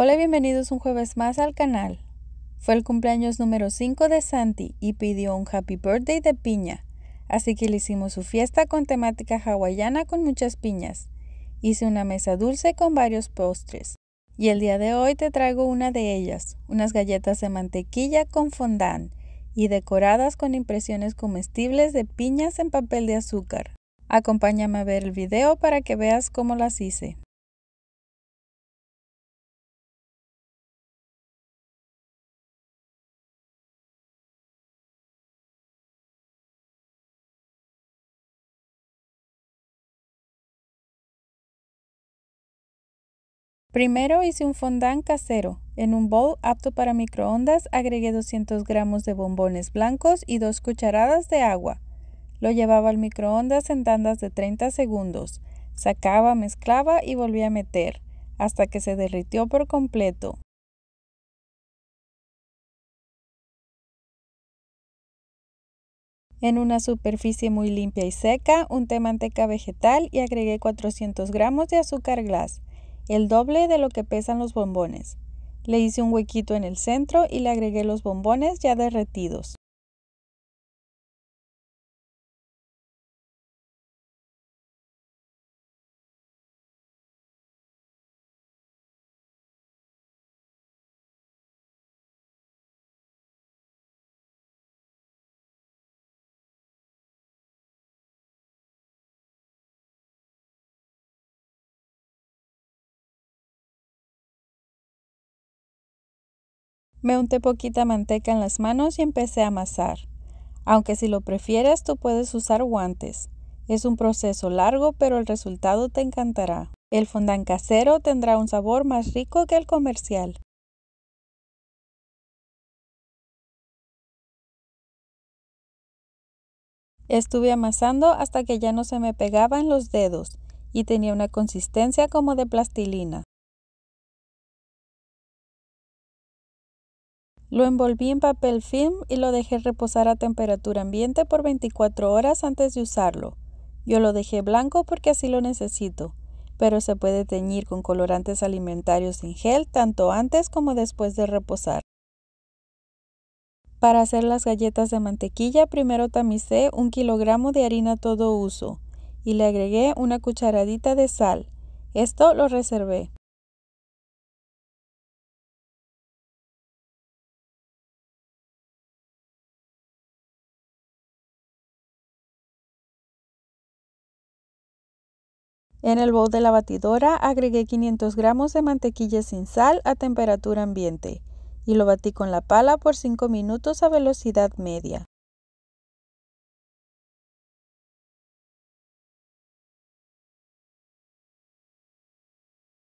Hola bienvenidos un jueves más al canal. Fue el cumpleaños número 5 de Santi y pidió un happy birthday de piña, así que le hicimos su fiesta con temática hawaiana con muchas piñas. Hice una mesa dulce con varios postres. Y el día de hoy te traigo una de ellas, unas galletas de mantequilla con fondant y decoradas con impresiones comestibles de piñas en papel de azúcar. Acompáñame a ver el video para que veas cómo las hice. Primero hice un fondant casero. En un bowl apto para microondas agregué 200 gramos de bombones blancos y 2 cucharadas de agua. Lo llevaba al microondas en tandas de 30 segundos. Sacaba, mezclaba y volvía a meter, hasta que se derritió por completo. En una superficie muy limpia y seca, unté manteca vegetal y agregué 400 gramos de azúcar glass el doble de lo que pesan los bombones. Le hice un huequito en el centro y le agregué los bombones ya derretidos. Me unté poquita manteca en las manos y empecé a amasar. Aunque si lo prefieres, tú puedes usar guantes. Es un proceso largo, pero el resultado te encantará. El fondant casero tendrá un sabor más rico que el comercial. Estuve amasando hasta que ya no se me pegaban los dedos y tenía una consistencia como de plastilina. Lo envolví en papel film y lo dejé reposar a temperatura ambiente por 24 horas antes de usarlo. Yo lo dejé blanco porque así lo necesito, pero se puede teñir con colorantes alimentarios en gel tanto antes como después de reposar. Para hacer las galletas de mantequilla, primero tamicé un kilogramo de harina todo uso y le agregué una cucharadita de sal. Esto lo reservé. En el bowl de la batidora agregué 500 gramos de mantequilla sin sal a temperatura ambiente y lo batí con la pala por 5 minutos a velocidad media.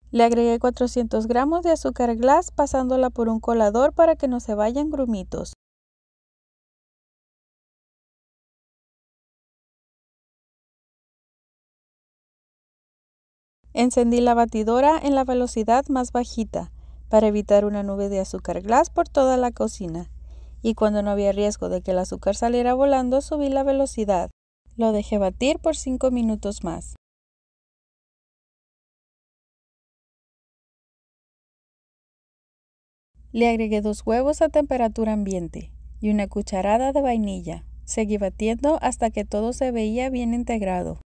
Le agregué 400 gramos de azúcar glass pasándola por un colador para que no se vayan grumitos. Encendí la batidora en la velocidad más bajita para evitar una nube de azúcar glass por toda la cocina. Y cuando no había riesgo de que el azúcar saliera volando, subí la velocidad. Lo dejé batir por 5 minutos más. Le agregué dos huevos a temperatura ambiente y una cucharada de vainilla. Seguí batiendo hasta que todo se veía bien integrado.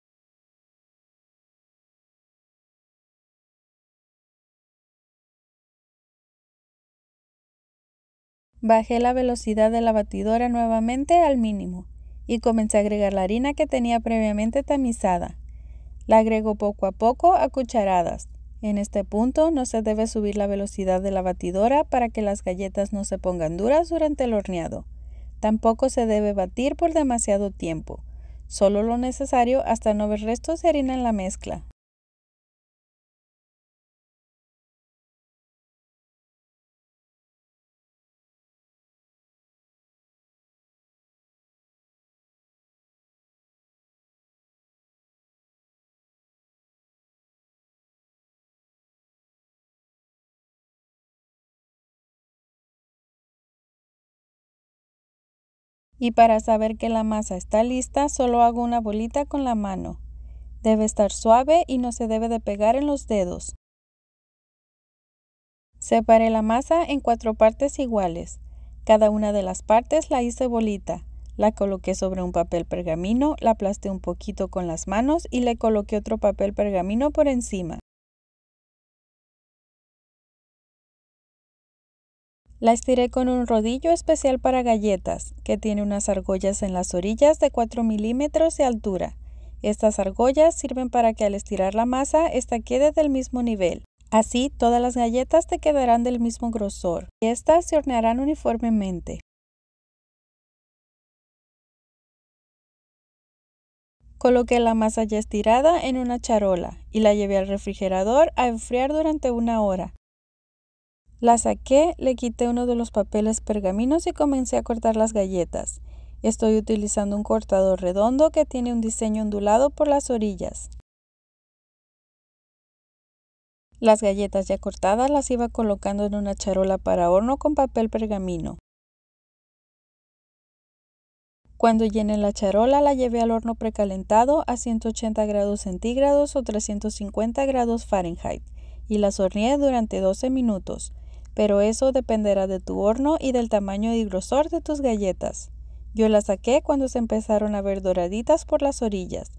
Bajé la velocidad de la batidora nuevamente al mínimo y comencé a agregar la harina que tenía previamente tamizada. La agrego poco a poco a cucharadas. En este punto no se debe subir la velocidad de la batidora para que las galletas no se pongan duras durante el horneado. Tampoco se debe batir por demasiado tiempo, solo lo necesario hasta no ver restos de harina en la mezcla. Y para saber que la masa está lista, solo hago una bolita con la mano. Debe estar suave y no se debe de pegar en los dedos. Separé la masa en cuatro partes iguales. Cada una de las partes la hice bolita. La coloqué sobre un papel pergamino, la aplasté un poquito con las manos y le coloqué otro papel pergamino por encima. La estiré con un rodillo especial para galletas, que tiene unas argollas en las orillas de 4 milímetros de altura. Estas argollas sirven para que al estirar la masa, esta quede del mismo nivel. Así, todas las galletas te quedarán del mismo grosor y estas se hornearán uniformemente. Coloqué la masa ya estirada en una charola y la llevé al refrigerador a enfriar durante una hora. La saqué, le quité uno de los papeles pergaminos y comencé a cortar las galletas. Estoy utilizando un cortador redondo que tiene un diseño ondulado por las orillas. Las galletas ya cortadas las iba colocando en una charola para horno con papel pergamino. Cuando llené la charola la llevé al horno precalentado a 180 grados centígrados o 350 grados Fahrenheit y las horneé durante 12 minutos pero eso dependerá de tu horno y del tamaño y grosor de tus galletas. Yo las saqué cuando se empezaron a ver doraditas por las orillas.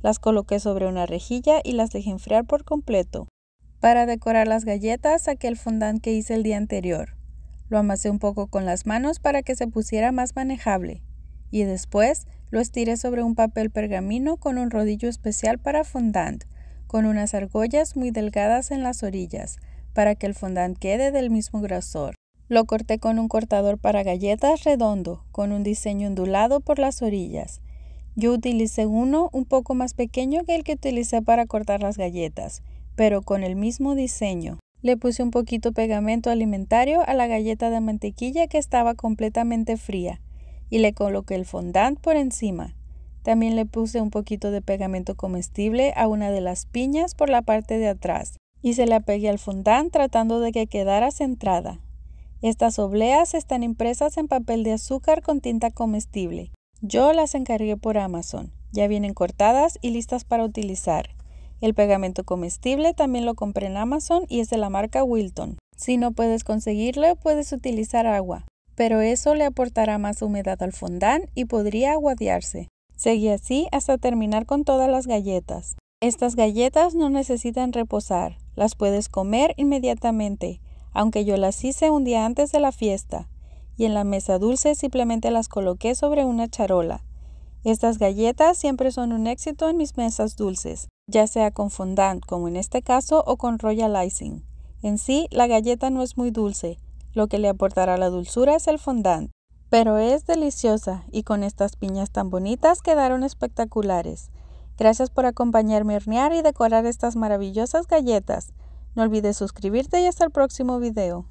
Las coloqué sobre una rejilla y las dejé enfriar por completo. Para decorar las galletas saqué el fondant que hice el día anterior. Lo amasé un poco con las manos para que se pusiera más manejable. Y después lo estiré sobre un papel pergamino con un rodillo especial para fondant, con unas argollas muy delgadas en las orillas, para que el fondant quede del mismo grosor. Lo corté con un cortador para galletas redondo, con un diseño ondulado por las orillas. Yo utilicé uno un poco más pequeño que el que utilicé para cortar las galletas, pero con el mismo diseño. Le puse un poquito pegamento alimentario a la galleta de mantequilla que estaba completamente fría y le coloqué el fondant por encima. También le puse un poquito de pegamento comestible a una de las piñas por la parte de atrás y se la pegué al fondant tratando de que quedara centrada. Estas obleas están impresas en papel de azúcar con tinta comestible. Yo las encargué por Amazon. Ya vienen cortadas y listas para utilizar. El pegamento comestible también lo compré en Amazon y es de la marca Wilton. Si no puedes conseguirlo, puedes utilizar agua, pero eso le aportará más humedad al fondant y podría aguadearse. Seguí así hasta terminar con todas las galletas. Estas galletas no necesitan reposar, las puedes comer inmediatamente, aunque yo las hice un día antes de la fiesta, y en la mesa dulce simplemente las coloqué sobre una charola. Estas galletas siempre son un éxito en mis mesas dulces, ya sea con fondant, como en este caso, o con royal icing. En sí, la galleta no es muy dulce, lo que le aportará la dulzura es el fondant, pero es deliciosa y con estas piñas tan bonitas quedaron espectaculares. Gracias por acompañarme a hornear y decorar estas maravillosas galletas. No olvides suscribirte y hasta el próximo video.